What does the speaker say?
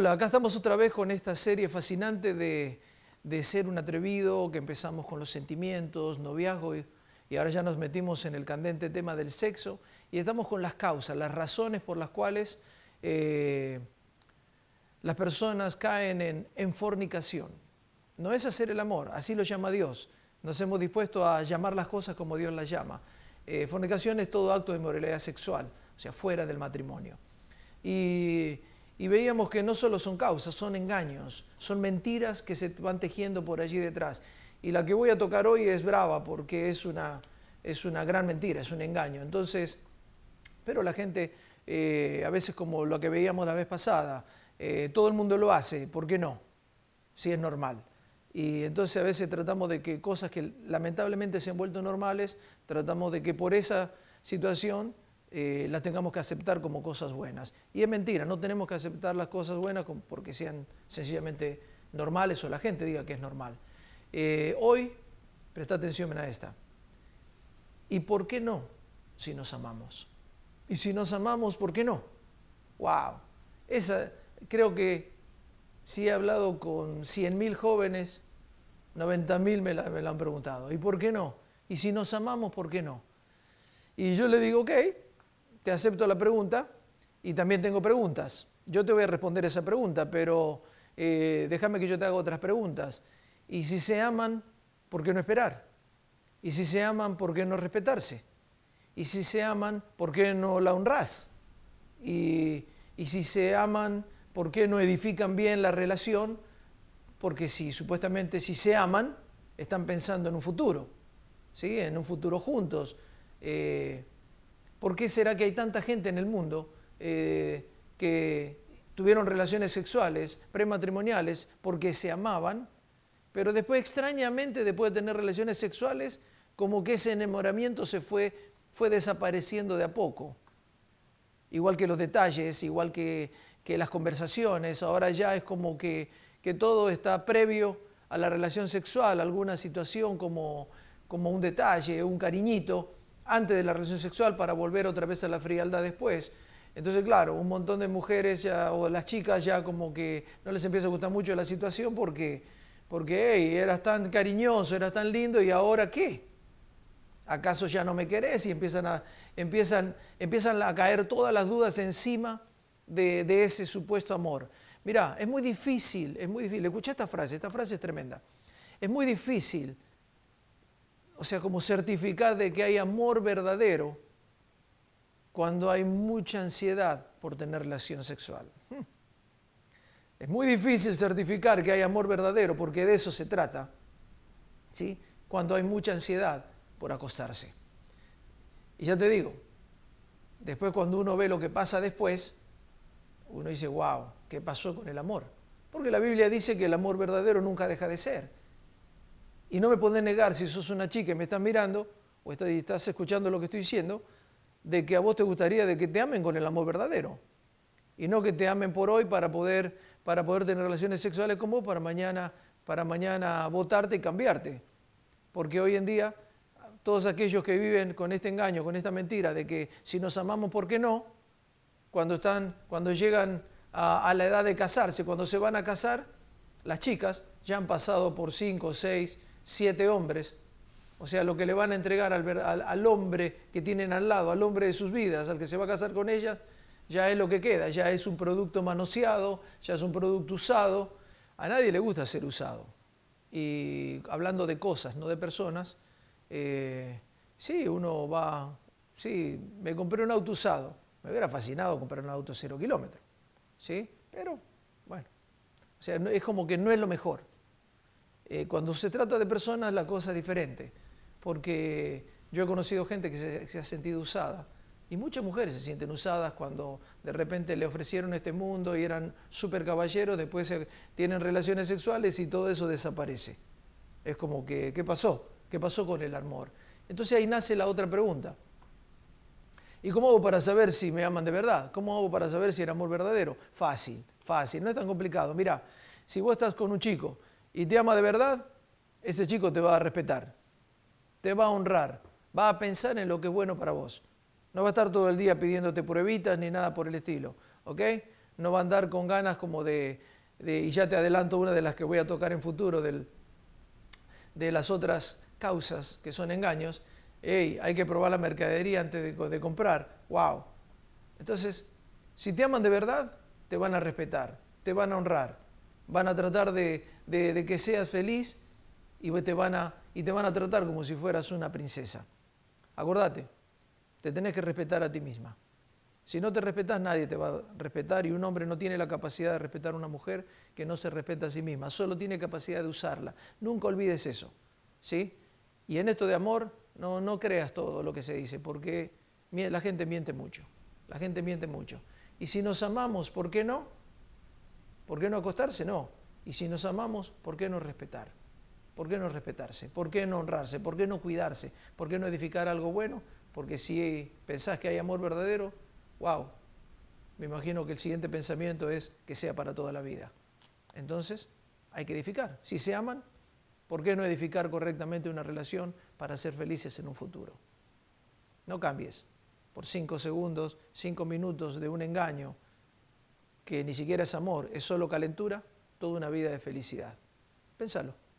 Hola, acá estamos otra vez con esta serie fascinante de, ser un atrevido, que empezamos con los sentimientos, noviazgo y, ahora ya nos metimos en el candente tema del sexo y estamos con las causas, las razones por las cuales eh, las personas caen en, fornicación. No es hacer el amor, así lo llama Dios. Nos hemos dispuesto a llamar las cosas como Dios las llama. Eh, fornicación es todo acto de moralidad sexual, o sea, fuera del matrimonio. Y y veíamos que no solo son causas, son engaños, son mentiras que se van tejiendo por allí detrás. Y la que voy a tocar hoy es brava porque es una, es una gran mentira, es un engaño. Entonces, pero la gente, eh, a veces como lo que veíamos la vez pasada, eh, todo el mundo lo hace, ¿por qué no? Si es normal. Y entonces a veces tratamos de que cosas que lamentablemente se han vuelto normales, tratamos de que por esa situación eh, las tengamos que aceptar como cosas buenas. Y es mentira, no tenemos que aceptar las cosas buenas porque sean sencillamente normales o la gente diga que es normal. Eh, hoy, presta atención a esta. ¿Y por qué no si nos amamos? Y si nos amamos, ¿por qué no? ¡Wow! Esa, creo que si he hablado con 100.000 jóvenes, 90.000 me, me la han preguntado. ¿Y por qué no? Y si nos amamos, ¿por qué no? Y yo le digo, ok, te acepto la pregunta y también tengo preguntas. Yo te voy a responder esa pregunta, pero eh, déjame que yo te haga otras preguntas. Y si se aman, ¿por qué no esperar? Y si se aman, ¿por qué no respetarse? Y si se aman, ¿por qué no la honras Y, si se aman, ¿por qué no edifican bien la relación? Porque si supuestamente si se aman, están pensando en un futuro, ¿sí? en un futuro juntos. Eh, ¿Por qué será que hay tanta gente en el mundo eh, que tuvieron relaciones sexuales, prematrimoniales, porque se amaban, pero después extrañamente, después de tener relaciones sexuales, como que ese enamoramiento se fue, fue desapareciendo de a poco? Igual que los detalles, igual que, las conversaciones, ahora ya es como que, todo está previo a la relación sexual, alguna situación como un detalle, un cariñito, antes de la relación sexual para volver otra vez a la frialdad después. Entonces, claro, un montón de mujeres o las chicas ya como que no les empieza a gustar mucho la situación porque, porque hey, eras tan cariñoso, eras tan lindo y ahora qué? ¿Acaso ya no me querés? Y empiezan a, empiezan, empiezan a caer todas las dudas encima de, ese supuesto amor. Mirá, es muy difícil, es muy difícil. Escucha esta frase, esta frase es tremenda. Es muy difícil o sea, como certificar de que hay amor verdadero cuando hay mucha ansiedad por tener relación sexual. Hmm. Es muy difícil certificar que hay amor verdadero porque de eso se trata, ¿sí? cuando hay mucha ansiedad por acostarse. Y ya te digo, después cuando uno ve lo que pasa después, uno dice, wow, ¿qué pasó con el amor? Porque la Biblia dice que el amor verdadero nunca deja de ser. Y no me puedes negar, si sos una chica y me estás mirando, o estás, escuchando lo que estoy diciendo, de que a vos te gustaría de que te amen con el amor verdadero. Y no que te amen por hoy para poder, para poder tener relaciones sexuales con vos, para mañana, para mañana votarte y cambiarte. Porque hoy en día, todos aquellos que viven con este engaño, con esta mentira de que si nos amamos, ¿por qué no? Cuando, están, cuando llegan a, la edad de casarse, cuando se van a casar, las chicas ya han pasado por cinco, seis siete hombres. O sea, lo que le van a entregar al, al, hombre que tienen al lado, al hombre de sus vidas, al que se va a casar con ellas, ya es lo que queda, ya es un producto manoseado, ya es un producto usado. A nadie le gusta ser usado. Y hablando de cosas, no de personas, eh, sí, uno va, sí, me compré un auto usado. Me hubiera fascinado comprar un auto cero kilómetros, ¿sí? Pero, bueno, o sea, es como que no es lo mejor. Eh, cuando se trata de personas la cosa es diferente, porque yo he conocido gente que se, ha sentido usada. Y muchas mujeres se sienten usadas cuando de repente le ofrecieron este mundo y eran súper caballeros, después tienen relaciones sexuales y todo eso desaparece. Es como que, ¿qué pasó? ¿Qué pasó con el amor? Entonces ahí nace la otra pregunta. ¿Y cómo hago para saber si me aman de verdad? ¿Cómo hago para saber si el amor verdadero? Fácil, fácil, no es tan complicado. Mira, si vos estás con un chico y te ama de verdad, ese chico te va a respetar, te va a honrar, va a pensar en lo que es bueno para vos. No va a estar todo el día pidiéndote pruebitas ni nada por el estilo, ¿ok? No va a andar con ganas como de, y ya te adelanto una de las que voy a tocar en futuro, del, de las otras causas que son engaños. Hey, hay que probar la mercadería antes de comprar. ¡Wow! Entonces, si te aman de verdad, te van a respetar, te van a honrar, van a tratar de, de, que seas feliz y, te van a, y te van a tratar como si fueras una princesa. Acordate, te tenés que respetar a ti misma. Si no te respetas, nadie te va a respetar y un hombre no tiene la capacidad de respetar a una mujer que no se respeta a sí misma, solo tiene capacidad de usarla. Nunca olvides eso, ¿sí? Y en esto de amor, no, no creas todo lo que se dice, porque la gente miente mucho, la gente miente mucho. Y si nos amamos, ¿por qué no? ¿Por qué no acostarse? No. Y si nos amamos, ¿por qué no respetar? ¿Por qué no respetarse? ¿Por qué no honrarse? ¿Por qué no cuidarse? ¿Por qué no edificar algo bueno? Porque si pensás que hay amor verdadero, wow, me imagino que el siguiente pensamiento es que sea para toda la vida. Entonces, hay que edificar. Si se aman, ¿por qué no edificar correctamente una relación para ser felices en un futuro? No cambies por cinco segundos, cinco minutos de un engaño que ni siquiera es amor, es solo calentura, toda una vida de felicidad. Pénsalo.